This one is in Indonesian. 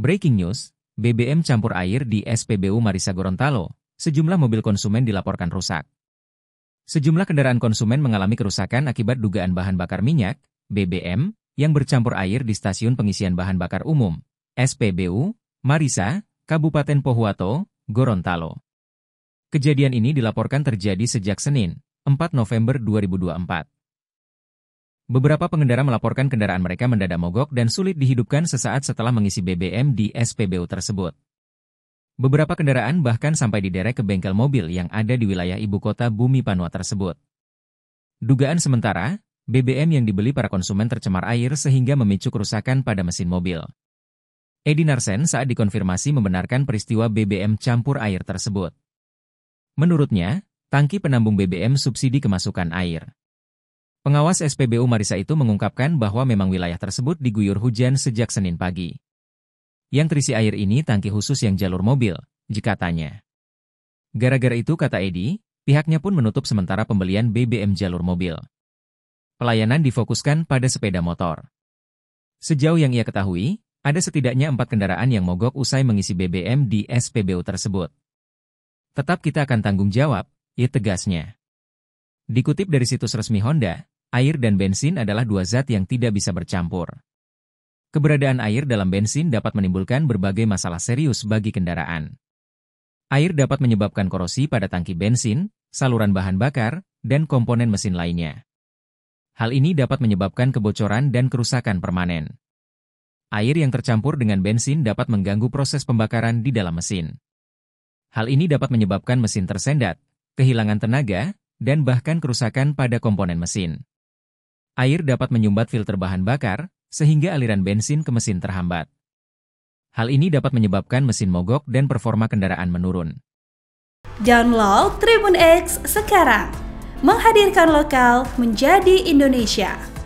Breaking news, BBM campur air di SPBU Marisa Gorontalo, sejumlah mobil konsumen dilaporkan rusak. Sejumlah kendaraan konsumen mengalami kerusakan akibat dugaan bahan bakar minyak, BBM, yang bercampur air di stasiun pengisian bahan bakar umum, SPBU, Marisa, Kabupaten Pohuwato, Gorontalo. Kejadian ini dilaporkan terjadi sejak Senin, 4 November 2024. Beberapa pengendara melaporkan kendaraan mereka mendadak mogok dan sulit dihidupkan sesaat setelah mengisi BBM di SPBU tersebut. Beberapa kendaraan bahkan sampai diderek ke bengkel mobil yang ada di wilayah ibu kota Bumi Panua tersebut. Dugaan sementara, BBM yang dibeli para konsumen tercemar air sehingga memicu kerusakan pada mesin mobil. Edi Narsen saat dikonfirmasi membenarkan peristiwa BBM campur air tersebut. Menurutnya, tangki penambung BBM subsidi kemasukan air. Pengawas SPBU Marisa itu mengungkapkan bahwa memang wilayah tersebut diguyur hujan sejak Senin pagi. Yang terisi air ini tangki khusus yang jalur mobil, jika tanya. Gara-gara itu, kata Edi, pihaknya pun menutup sementara pembelian BBM jalur mobil. Pelayanan difokuskan pada sepeda motor. Sejauh yang ia ketahui, ada setidaknya empat kendaraan yang mogok usai mengisi BBM di SPBU tersebut. Tetap kita akan tanggung jawab, ia tegasnya. Dikutip dari situs resmi Honda, air dan bensin adalah dua zat yang tidak bisa bercampur. Keberadaan air dalam bensin dapat menimbulkan berbagai masalah serius bagi kendaraan. Air dapat menyebabkan korosi pada tangki bensin, saluran bahan bakar, dan komponen mesin lainnya. Hal ini dapat menyebabkan kebocoran dan kerusakan permanen. Air yang tercampur dengan bensin dapat mengganggu proses pembakaran di dalam mesin. Hal ini dapat menyebabkan mesin tersendat, kehilangan tenaga, dan bahkan kerusakan pada komponen mesin air dapat menyumbat filter bahan bakar, sehingga aliran bensin ke mesin terhambat. Hal ini dapat menyebabkan mesin mogok dan performa kendaraan menurun. Download Tribun X sekarang, menghadirkan lokal menjadi Indonesia.